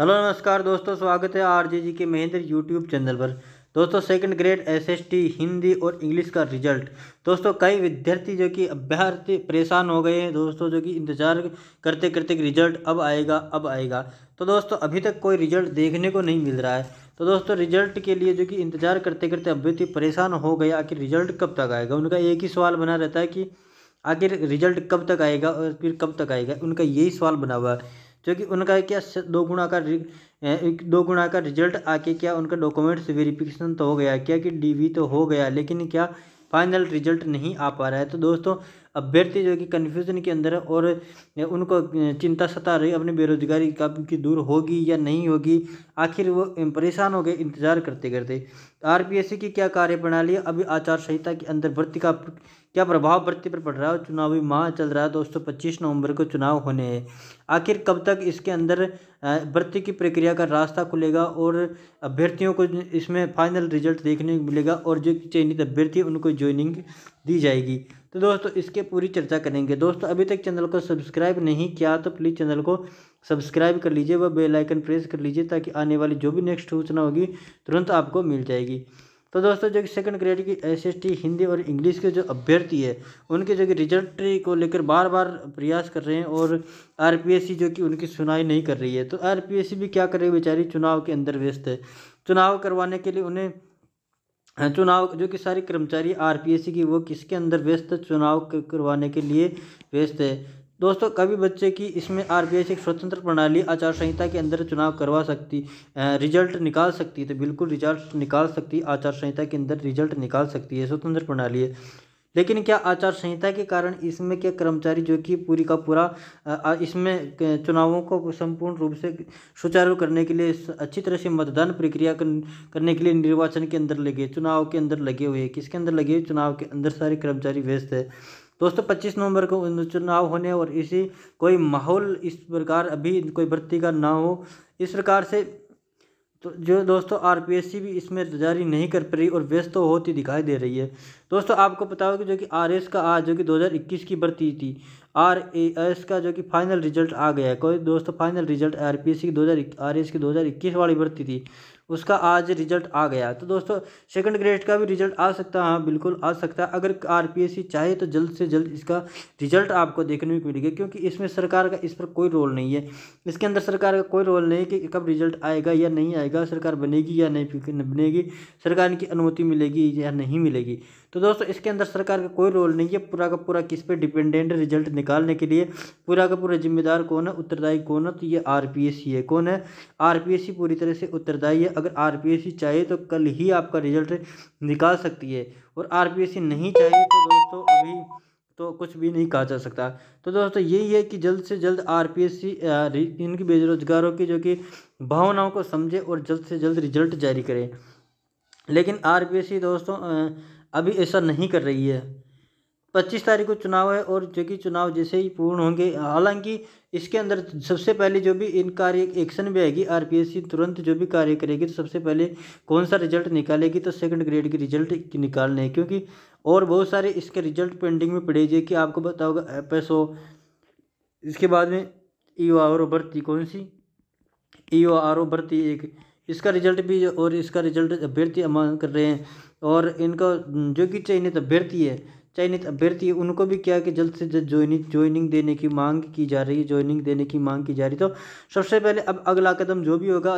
hello नमस्कार दोस्तों स्वागत है आर जे जी के महेंद्र यूट्यूब चैनल पर दोस्तों सेकंड ग्रेड एसएसटी हिंदी और इंग्लिश का रिजल्ट दोस्तों कई विद्यार्थी जो कि अभ्यर्थी परेशान हो गए हैं दोस्तों जो कि इंतज़ार करते करते कि रिजल्ट अब आएगा अब आएगा तो दोस्तों अभी तक कोई रिजल्ट देखने को नहीं मिल रहा है तो दोस्तों रिजल्ट के लिए जो कि इंतज़ार करते करते अभ्यर्थी परेशान हो गए आखिर रिजल्ट कब तक आएगा उनका एक ही सवाल बना रहता है कि आखिर रिजल्ट कब तक आएगा और फिर कब तक आएगा उनका यही सवाल बना हुआ है जो कि उनका क्या दो गुणा का दो गुणा का रिजल्ट आके क्या उनका डॉक्यूमेंट्स वेरिफिकेशन तो हो गया क्या कि डी तो हो गया लेकिन क्या फाइनल रिजल्ट नहीं आ पा रहा है तो दोस्तों अभ्यर्थी जो कि कन्फ्यूज़न के अंदर है और उनको चिंता सता रही अपनी बेरोजगारी का की दूर होगी या नहीं होगी आखिर वो परेशान हो गए इंतज़ार करते करते आर की क्या कार्यप्रणाली अभी आचार संहिता के अंदर भर्ती का क्या प्रभाव पड़ती पर पड़ रहा है चुनावी माह चल रहा है दोस्तों पच्चीस नवंबर को चुनाव होने हैं आखिर कब तक इसके अंदर भर्ती की प्रक्रिया का रास्ता खुलेगा और अभ्यर्थियों को इसमें फाइनल रिजल्ट देखने को मिलेगा और जो चयनित अभ्यर्थी उनको ज्वाइनिंग दी जाएगी तो दोस्तों इसके पूरी चर्चा करेंगे दोस्तों अभी तक चैनल को सब्सक्राइब नहीं किया तो प्लीज़ चैनल को सब्सक्राइब कर लीजिए व बेल आइकन प्रेस कर लीजिए ताकि आने वाली जो भी नेक्स्ट सूचना होगी तुरंत आपको मिल जाएगी तो दोस्तों जो कि सेकंड ग्रेड की टी हिंदी और इंग्लिश के जो अभ्यर्थी है उनके जो कि रिजल्ट को लेकर बार बार प्रयास कर रहे हैं और सी जो कि उनकी सुनाई नहीं कर रही है तो सी भी क्या कर है बेचारी चुनाव के अंदर व्यस्त है चुनाव करवाने के लिए उन्हें हाँ, चुनाव जो कि सारी कर्मचारी सी की वो किसके अंदर व्यस्त चुनाव करवाने के लिए व्यस्त है दोस्तों कभी बच्चे की इसमें आरबीआई एक स्वतंत्र प्रणाली आचार संहिता के अंदर चुनाव करवा सकती रिजल्ट निकाल सकती है तो बिल्कुल रिजल्ट निकाल सकती आचार संहिता के अंदर रिजल्ट निकाल सकती है स्वतंत्र प्रणाली है लेकिन क्या आचार संहिता के कारण इसमें क्या कर्मचारी जो कि पूरी का पूरा इसमें चुनावों को संपूर्ण रूप से सुचारू करने के लिए अच्छी तरह से मतदान प्रक्रिया करने के लिए निर्वाचन के अंदर लगे चुनाव के अंदर लगे हुए किसके अंदर लगे हुए चुनाव के अंदर सारे कर्मचारी व्यस्त है दोस्तों पच्चीस नवंबर को चुनाव होने और इसी कोई माहौल इस प्रकार अभी कोई भर्ती का ना हो इस प्रकार से तो जो दोस्तों आरपीएससी भी इसमें जारी नहीं कर पा रही और व्यस्त तो होती दिखाई दे रही है दोस्तों आपको बताओ कि जो कि आरएस का आज जो कि 2021 की भर्ती थी आर एस का जो कि फाइनल रिजल्ट आ गया है कोई दोस्तों फाइनल रिजल्ट आरपीएससी की दो हज़ार आर एस की दो हज़ार इक्कीस वाली भर्ती थी उसका आज रिजल्ट आ गया तो दोस्तों सेकंड ग्रेड का भी रिजल्ट आ सकता है हाँ बिल्कुल आ सकता है अगर आर चाहे तो जल्द से जल्द इसका रिजल्ट आपको देखने को मिलेगा क्योंकि इसमें सरकार का इस पर कोई रोल नहीं है इसके अंदर सरकार का कोई रोल नहीं है कि कब रिजल्ट आएगा या नहीं आएगा सरकार बनेगी या नहीं बनेगी सरकार की अनुमति मिलेगी या नहीं मिलेगी तो दोस्तों इसके अंदर सरकार का कोई रोल नहीं है पूरा का पूरा किस पर डिपेंडेंट रिजल्ट निकालने के लिए पूरा का पूरा जिम्मेदार कौन है उत्तरदायी कौन है तो ये आर है कौन है आर पूरी तरह से उत्तरदायी है अगर आर चाहिए तो कल ही आपका रिजल्ट निकाल सकती है और आर नहीं चाहिए तो दोस्तों अभी तो कुछ भी नहीं कहा जा सकता तो दोस्तों यही है कि जल्द से जल्द आर पी एस सी इनकी बेरोजगारों की जो कि भावनाओं को समझे और जल्द से जल्द रिजल्ट जारी करें लेकिन आर पी एस सी दोस्तों अभी ऐसा नहीं कर रही है पच्चीस तारीख को चुनाव है और जो कि चुनाव जैसे ही पूर्ण होंगे हालांकि इसके अंदर सबसे पहले जो भी इन कार्य एक्शन भी आएगी आरपीएससी तुरंत जो भी कार्य करेगी तो सबसे पहले कौन सा रिजल्ट निकालेगी तो सेकंड ग्रेड की रिजल्ट निकालने हैं क्योंकि और बहुत सारे इसके रिजल्ट पेंडिंग में पड़े जाए कि आपको बताओगे एफ एस इसके बाद में ई आर ओ भर्ती कौन सी ई आर ओ भर्ती एक इसका रिजल्ट भी और इसका रिजल्ट अभ्यर्थी कर रहे हैं और इनका जो कि चयनित अभ्यर्थी है चयनित अभ्यर्थी उनको भी क्या कि जल्द से जल्द ज्वाइनिंग ज्वाइनिंग देने की मांग की जा रही है ज्वाइनिंग देने की मांग की जा रही है तो सबसे पहले अब अगला कदम जो भी होगा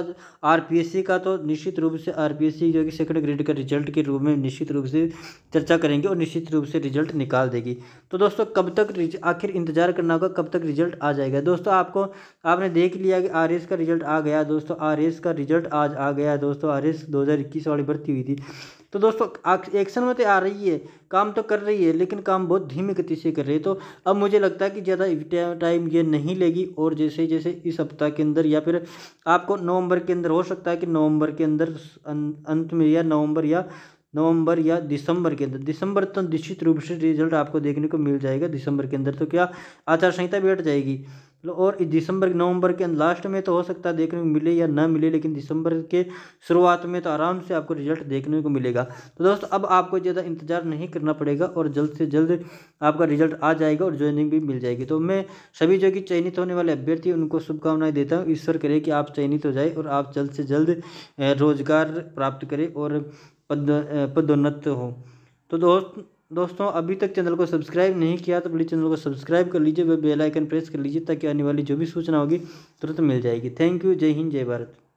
आरपीएससी का तो निश्चित रूप से आरपीएससी जो कि सेकंड ग्रेड का रिजल्ट के रूप में निश्चित रूप से चर्चा करेंगे और निश्चित रूप से रिजल्ट निकाल देगी तो दोस्तों कब तक आखिर इंतजार करना होगा कब तक रिजल्ट आ जाएगा दोस्तों आपको आपने देख लिया कि आर का रिजल्ट आ गया दोस्तों आर का रिजल्ट आज आ गया दोस्तों आर एस वाली भर्ती हुई थी तो दोस्तों एक्शन में तो आ रही है काम तो कर रही है लेकिन काम बहुत धीमी गति से कर रही है तो अब मुझे लगता है कि ज़्यादा टाइम ये नहीं लेगी और जैसे जैसे इस हफ्ता के अंदर या फिर आपको नवंबर के अंदर हो सकता है कि नवंबर के अंदर अं- अंत में या नवंबर या नवंबर या दिसंबर के अंदर दिसंबर तो निश्चित रूप से रिजल्ट आपको देखने को मिल जाएगा दिसंबर के अंदर तो क्या आचार संहिता बैठ जाएगी और दिसंबर नवंबर के लास्ट में तो हो सकता है देखने को मिले या ना मिले लेकिन दिसंबर के शुरुआत में तो आराम से आपको रिजल्ट देखने को मिलेगा तो दोस्तों अब आपको ज़्यादा इंतजार नहीं करना पड़ेगा और जल्द से जल्द आपका रिजल्ट आ जाएगा और ज्वाइनिंग भी मिल जाएगी तो मैं सभी जो कि चयनित होने वाले अभ्यर्थी उनको शुभकामनाएं देता हूँ ईश्वर करे कि आप चयनित हो जाए और आप जल्द से जल्द रोजगार प्राप्त करें और पद पदोन्नत हो तो दोस्त दोस्तों अभी तक चैनल को सब्सक्राइब नहीं किया तो प्लीज़ चैनल को सब्सक्राइब कर लीजिए वे बेल आइकन प्रेस कर लीजिए ताकि आने वाली जो भी सूचना होगी तुरंत मिल जाएगी थैंक यू जय हिंद जय भारत